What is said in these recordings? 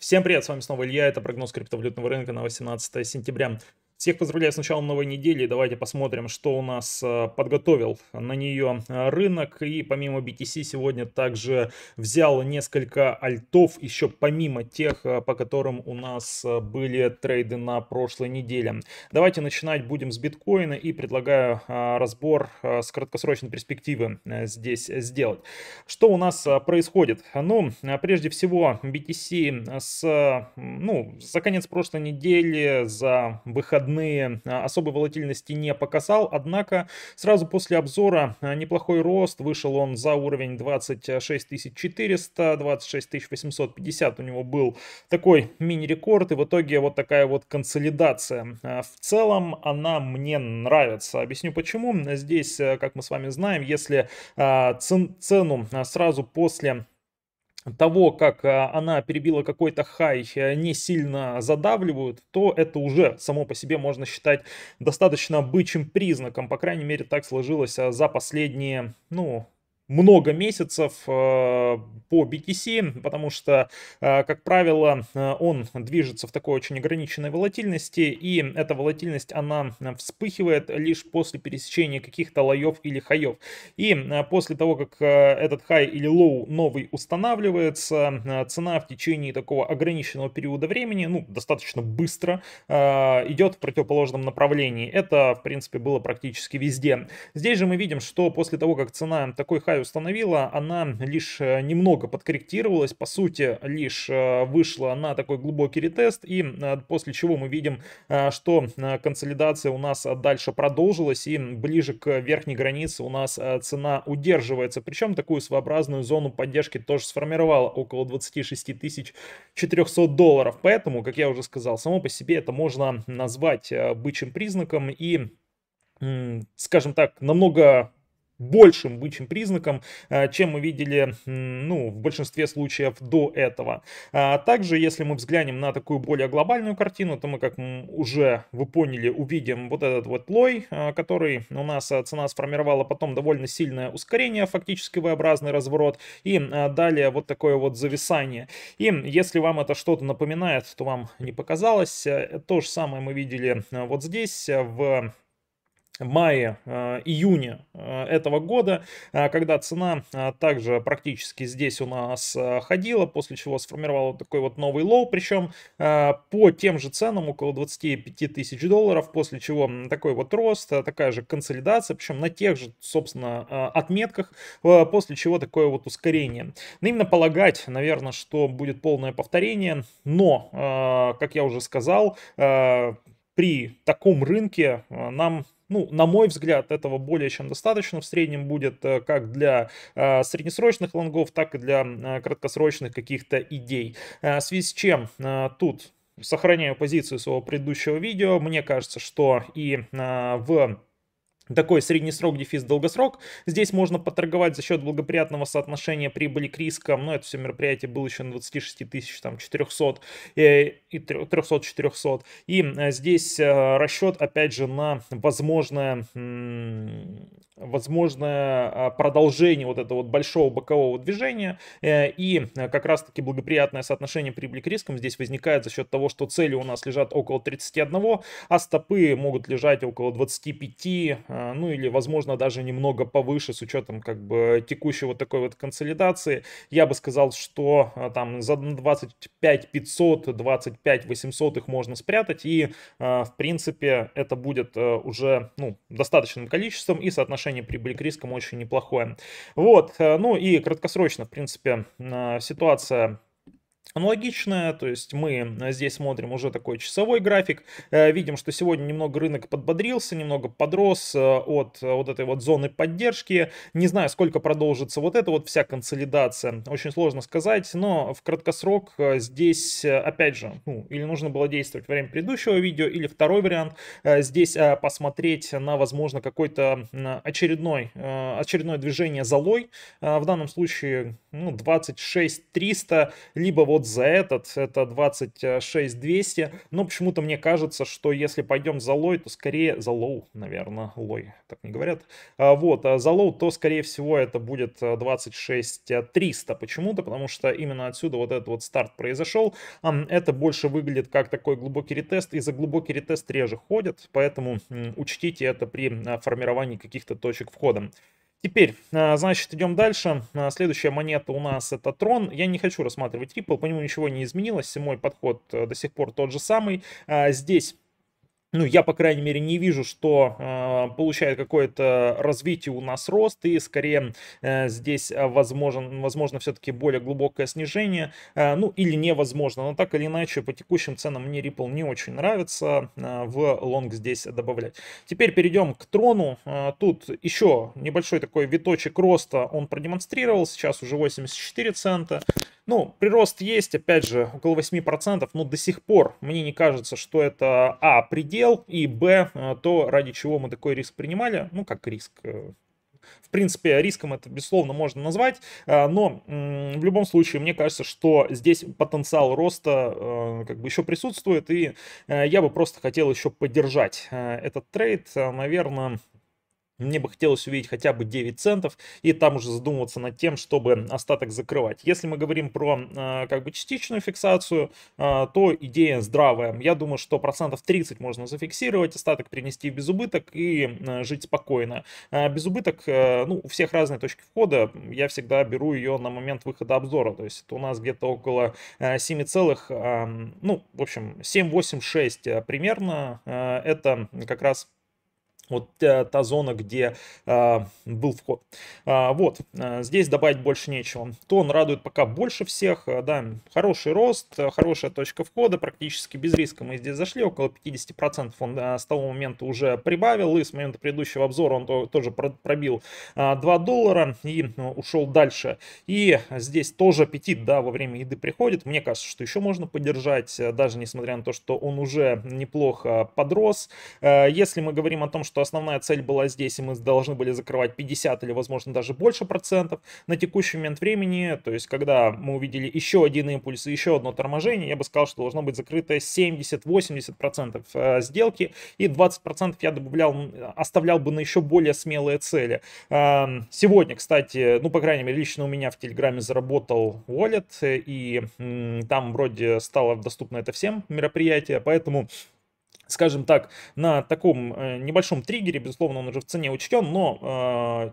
Всем привет, с вами снова Илья, это прогноз криптовалютного рынка на 18 сентября. Всех поздравляю с началом новой недели. Давайте посмотрим, что у нас э, подготовил на нее э, рынок. И помимо BTC сегодня также взял несколько альтов, еще помимо тех, э, по которым у нас были трейды на прошлой неделе. Давайте начинать будем с биткоина и предлагаю разбор с краткосрочной перспективы здесь сделать. Что у нас происходит? Ну, прежде всего, BTC с, ну, за конец прошлой недели, за выходные выходные а, особой волатильности не показал, однако сразу после обзора а, неплохой рост, вышел он за уровень 26 400, 26 850 у него был такой мини-рекорд, и в итоге вот такая вот консолидация. А, в целом она мне нравится. Объясню почему. Здесь, как мы с вами знаем, если цену сразу после того, как э, она перебила какой-то хай, э, не сильно задавливают, то это уже само по себе можно считать достаточно бычьим признаком. По крайней мере, так сложилось э, за последние, ну, много месяцев э, по BTC, потому что, э, как правило, э, он движется в такой очень ограниченной волатильности, и эта волатильность, она вспыхивает лишь после пересечения каких-то лоев или хаев. И после того, как этот хай или лоу новый устанавливается, цена в течение такого ограниченного периода времени, ну, достаточно быстро, идет в противоположном направлении. Это, в принципе, было практически везде. Здесь же мы видим, что после того, как цена такой хай Китай установила, она лишь э, немного подкорректировалась, по сути, лишь э, вышла на такой глубокий ретест, и э, после чего мы видим, что консолидация у нас дальше продолжилась, и ближе к верхней границе у нас цена удерживается, причем такую своеобразную зону поддержки тоже сформировала, около 26 тысяч 400 долларов, поэтому, как я уже сказал, само по себе это можно назвать бычьим признаком, и скажем так, намного большим бычьим признаком, э, чем мы видели ну, в большинстве случаев до этого. А также, если мы взглянем на такую более глобальную картину, то мы, как уже вы поняли, увидим вот этот вот лой, э, который у нас э, цена сформировала потом довольно сильное ускорение, фактически V-образный разворот, и далее вот такое вот зависание. И если вам это что-то напоминает, то вам не показалось, то же самое мы видели вот здесь в мае, э, июне э, этого года, э, когда цена также практически здесь у нас ходила, после чего сформировала такой вот новый лоу, причем по тем же ценам около 25 тысяч долларов, после чего такой вот рост, такая же консолидация, причем на тех же, собственно, отметках, после чего такое вот ускорение. Но именно полагать, наверное, что будет полное повторение, но, как я уже сказал, при таком рынке нам ну, на мой взгляд, этого более чем достаточно в среднем будет э, как для э, среднесрочных лонгов, так и для э, краткосрочных каких-то идей. В связи с чем тут сохраняю позицию своего предыдущего видео. Мне кажется, что и в такой средний срок, дефис, долгосрок. Здесь можно поторговать за счет благоприятного соотношения прибыли к рискам, но ну, это все мероприятие было еще на 26 тысяч, там, 400 э, и 300-400. И э, здесь э, расчет, опять же, на возможное, возможное а, продолжение вот этого вот большого бокового движения и как раз-таки благоприятное соотношение прибыли к рискам здесь возникает за счет того, что цели у нас лежат около 31, а стопы могут лежать около 25, а, ну или, возможно, даже немного повыше с учетом как бы текущей вот такой вот консолидации. Я бы сказал, что а, там за 25 500, 25 800 их можно спрятать, и, а, в принципе, это будет э, уже, ну, достаточным количеством, и соотношение прибыли к рискам очень неплохое. Вот, э, ну и краткосрочно, в принципе, ситуация Аналогично, то есть мы э, здесь смотрим уже такой часовой график, э, видим, что сегодня немного рынок подбодрился, немного подрос э, от вот этой вот зоны поддержки, не знаю, сколько продолжится вот эта вот вся консолидация, очень сложно сказать, но в краткосрок здесь, опять же, ну, или нужно было действовать во время предыдущего видео, или второй вариант, здесь посмотреть на, возможно, какой-то очередной, очередное движение залой, в данном случае ну, 26 300, либо вот вот за этот, это 26 200. Но почему-то мне кажется, что если пойдем за лой, то скорее... За лоу, наверное, лой, так не говорят. А, вот, а за лоу, то скорее всего это будет 26 э, 300. почему-то, потому что именно отсюда вот этот вот старт произошел. Это больше выглядит как такой глубокий ретест, и за глубокий ретест реже ходят, поэтому учтите это при э, формировании каких-то точек входа. Теперь, а, значит, идем дальше. А, следующая монета у нас это Трон. Я не хочу рассматривать Ripple, по нему ничего не изменилось. Мой подход э, до сих пор тот же самый. А, здесь ну, я, по крайней мере, не вижу, что э, получает какое-то развитие у нас рост, и скорее э, здесь э, возможен, возможно все-таки более глубокое снижение, э, ну, или невозможно, но так или иначе, по текущим ценам мне Ripple не очень нравится, э, в лонг здесь добавлять. Теперь перейдем к трону, э, тут еще небольшой такой виточек роста он продемонстрировал, сейчас уже 84 цента, ну, прирост есть, опять же, около 8%, но до сих пор мне не кажется, что это, а, предел, и, б, э, то, ради чего мы такой риск принимали, ну, как риск, э, в принципе, риском это, безусловно, можно назвать, э, но в любом случае, мне кажется, что здесь потенциал роста как бы еще присутствует, и я бы просто хотел еще поддержать этот трейд, наверное, мне бы хотелось увидеть хотя бы 9 центов и там уже задумываться над тем, чтобы остаток закрывать. Если мы говорим про а, как бы частичную фиксацию, а, то идея здравая. Я думаю, что процентов 30 можно зафиксировать, остаток принести без безубыток и а, жить спокойно. Без безубыток, э, ну, у всех разные точки входа. Я всегда беру ее на момент выхода обзора. То есть это у нас где-то около э, 7 целых, ну, в общем, 7, 8, 6 примерно. Э, это как раз вот э, та зона, где э, был вход. А, вот, э, здесь добавить больше нечего. Тон радует пока больше всех. Э, да, хороший рост, э, хорошая точка входа, практически без риска мы здесь зашли. Около 50% он э, с того момента уже прибавил. И с момента предыдущего обзора он то, тоже про пробил э, а, 2 доллара и э, ушел дальше. И здесь тоже аппетит, да, во время еды приходит. Мне кажется, что еще можно поддержать, э, даже несмотря на то, что он уже неплохо подрос. Э, если мы говорим о том, что основная цель была здесь, и мы должны были закрывать 50 или, возможно, даже больше процентов. На текущий момент времени, то есть когда мы увидели еще один импульс и еще одно торможение, я бы сказал, что должно быть закрыто 70-80% процентов э, сделки, и 20% процентов я добавлял, оставлял бы на еще более смелые цели. Эм, сегодня, кстати, ну, по крайней мере, лично у меня в Телеграме заработал Wallet, э, и там вроде стало доступно это всем мероприятие, поэтому скажем так, на таком э, небольшом триггере, безусловно, он уже в цене учтен, но э,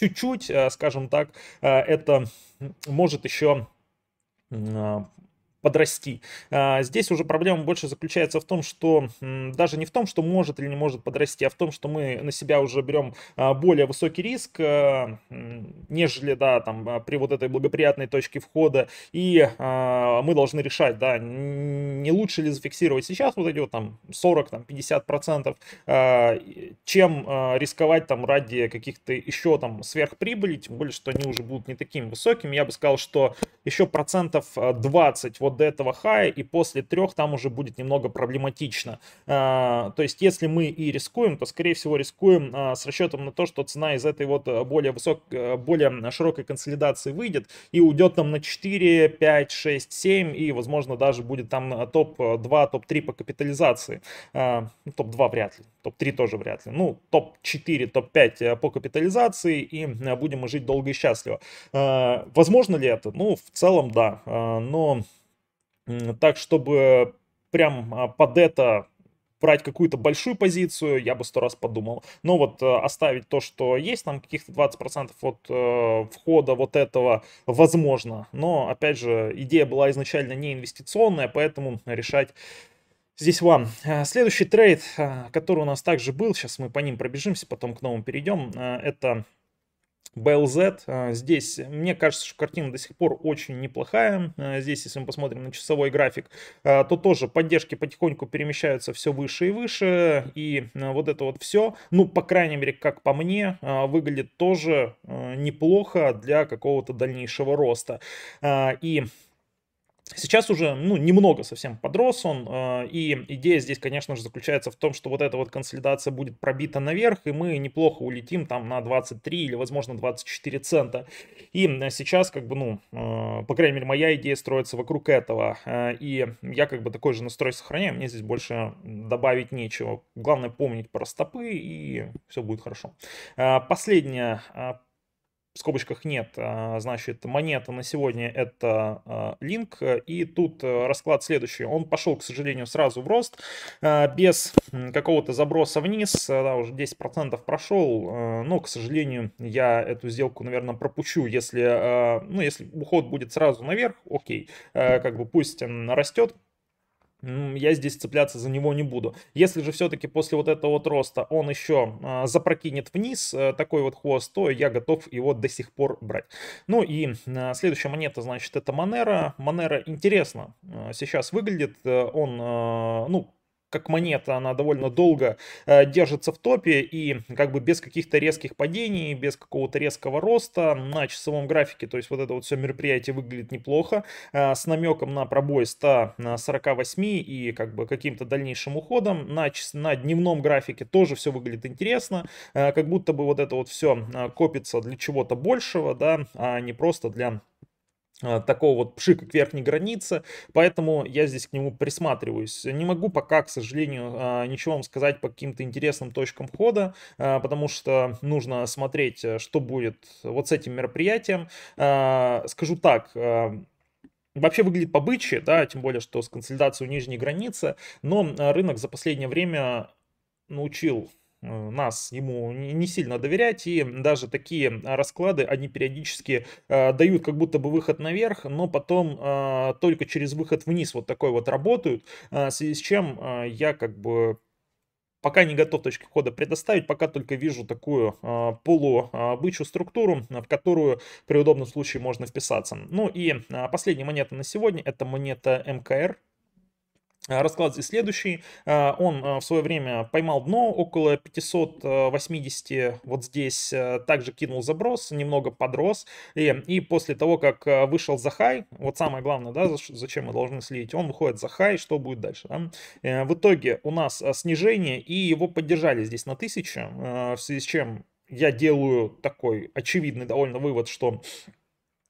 чуть-чуть, э, скажем так, это может еще подрасти. А, здесь уже проблема больше заключается в том, что даже не в том, что может или не может подрасти, а в том, что мы на себя уже берем а, более высокий риск, а, нежели, да, там, при вот этой благоприятной точке входа, и мы должны решать, да, не лучше ли зафиксировать сейчас вот эти вот там 40, там, 50 процентов, чем рисковать там ради каких-то еще там сверхприбыли, тем более, что они уже будут не такими высокими. Я бы сказал, что еще процентов 20 вот вот до этого хая, и после трех там уже будет немного проблематично. А, то есть, если мы и рискуем, то, скорее всего, рискуем а, с расчетом на то, что цена из этой вот э, более, высок, э, более широкой консолидации выйдет и уйдет там на 4, 5, 6, 7, и, возможно, даже будет там топ-2, э, топ-3 по капитализации. А, ну, топ-2 вряд ли, топ-3 тоже вряд ли. Ну, топ-4, топ-5 по капитализации, и будем мы жить долго и счастливо. Возможно ли это? Ну, в целом, да. Но так, чтобы прям а, под это брать какую-то большую позицию, я бы сто раз подумал. Но вот э, оставить то, что есть, там каких-то 20% от э, входа вот этого возможно. Но, опять же, идея была изначально не инвестиционная, поэтому решать здесь вам. Э, следующий трейд, э, который у нас также был, сейчас мы по ним пробежимся, потом к новым перейдем, это BLZ. А, здесь, мне кажется, что картина до сих пор очень неплохая. А, здесь, если мы посмотрим на часовой график, а, то тоже поддержки потихоньку перемещаются все выше и выше. И вот это вот все, ну, по крайней мере, как по мне, выглядит тоже неплохо для какого-то дальнейшего роста. И Сейчас уже, ну, немного совсем подрос он, э, и идея здесь, конечно же, заключается в том, что вот эта вот консолидация будет пробита наверх, и мы неплохо улетим там на 23 или, возможно, 24 цента. И э, сейчас, как бы, ну, э, по крайней мере, моя идея строится вокруг этого, и я, как бы, такой же настрой сохраняю, мне здесь больше добавить нечего. Главное помнить про стопы, и все будет хорошо. Последняя в скобочках нет, а, значит, монета на сегодня это а, линк, и тут э, расклад следующий, он пошел, к сожалению, сразу в рост, а, без какого-то заброса вниз, э, да, уже 10% прошел, э, но, к сожалению, я эту сделку, наверное, пропущу, если, ну, если уход будет сразу наверх, окей, как бы пусть растет, я здесь цепляться за него не буду. Если же все-таки после вот этого вот роста он еще а, запрокинет вниз а, такой вот хвост, то я готов его до сих пор брать. Ну и а, следующая монета, значит, это Манера. Манера интересно э, сейчас выглядит. Э, он, ну, как монета, она довольно долго э, держится в топе и как бы без каких-то резких падений, без какого-то резкого роста на часовом графике, то есть вот это вот все мероприятие выглядит неплохо, э, с намеком на пробой 148 э, и как бы каким-то дальнейшим уходом, на, на дневном графике тоже все выглядит интересно, э, как будто бы вот это вот все э, копится для чего-то большего, да, а не просто для Э, такого вот пшика к верхней границе, поэтому я здесь к нему присматриваюсь. Не могу пока, к сожалению, э, ничего вам сказать по каким-то интересным точкам хода, э, потому что нужно смотреть, что будет вот с этим мероприятием. Скажу так, вообще выглядит побычье, да, тем более, что с консолидацией у нижней границы, но рынок за последнее время научил Э, нас ему не сильно доверять, и даже такие расклады, они периодически э, дают как будто бы выход наверх, но потом э, только через выход вниз вот такой вот работают, э, в связи с чем э, я как бы пока не готов точки входа предоставить, пока только вижу такую э, полубычью структуру, в которую при удобном случае можно вписаться. Ну и э, последняя монета на сегодня, это монета МКР, а, расклад здесь следующий. А, он а, в свое время поймал дно около 580 вот здесь, также кинул заброс, немного подрос. И, и после того, как вышел за хай, вот самое главное, да, зачем мы должны следить, он выходит за хай, что будет дальше. Да? Э, в итоге у нас снижение, и его поддержали здесь на 1000, в связи с чем я делаю такой очевидный довольно вывод, что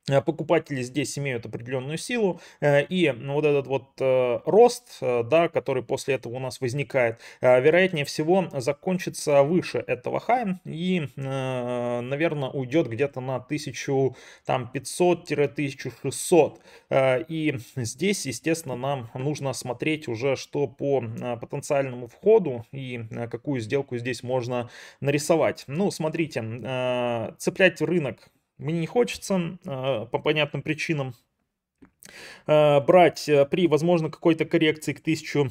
Э, покупатели здесь имеют определенную силу, э, и ну, вот этот вот э, рост, да, который после этого у нас возникает, вероятнее всего закончится выше этого хая и, наверное, уйдет где-то на 1500-1600. И здесь, естественно, нам нужно смотреть уже, что по потенциальному входу и какую сделку здесь можно нарисовать. Ну, смотрите, цеплять рынок мне не хочется а, по понятным причинам а, брать а, при, возможно, какой-то коррекции к 1000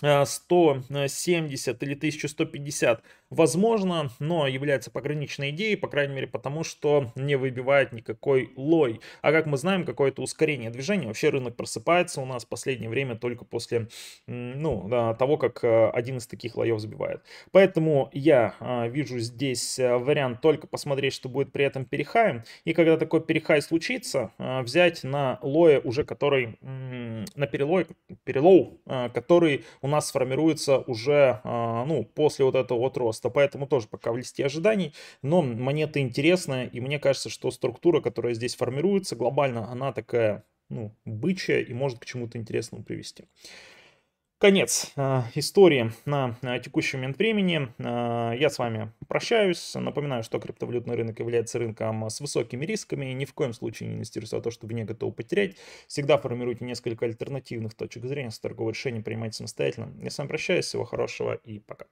170 или 1150 возможно, но является пограничной идеей, по крайней мере потому, что не выбивает никакой лой. А как мы знаем, какое-то ускорение движения, вообще рынок просыпается у нас в последнее время только после ну, того, как э, один из таких лоев забивает. Поэтому я а, вижу здесь э, вариант только посмотреть, что будет при этом перехаем. И когда такой перехай случится, а, взять на лое уже который, на перелой, перелоу, а, который у нас сформируется уже ну, после вот этого вот роста возраста, поэтому тоже пока в листе ожиданий. Но монета интересная, и мне кажется, что структура, которая здесь формируется, глобально она такая, ну, бычья и может к чему-то интересному привести конец э, истории на э, текущий момент времени. Э, я с вами прощаюсь. Напоминаю, что криптовалютный рынок является рынком с высокими рисками. Ни в коем случае не инвестируйте в то, что не готовы потерять. Всегда формируйте несколько альтернативных точек зрения, с торгового решения принимайте самостоятельно. Я с вами прощаюсь. Всего хорошего и пока.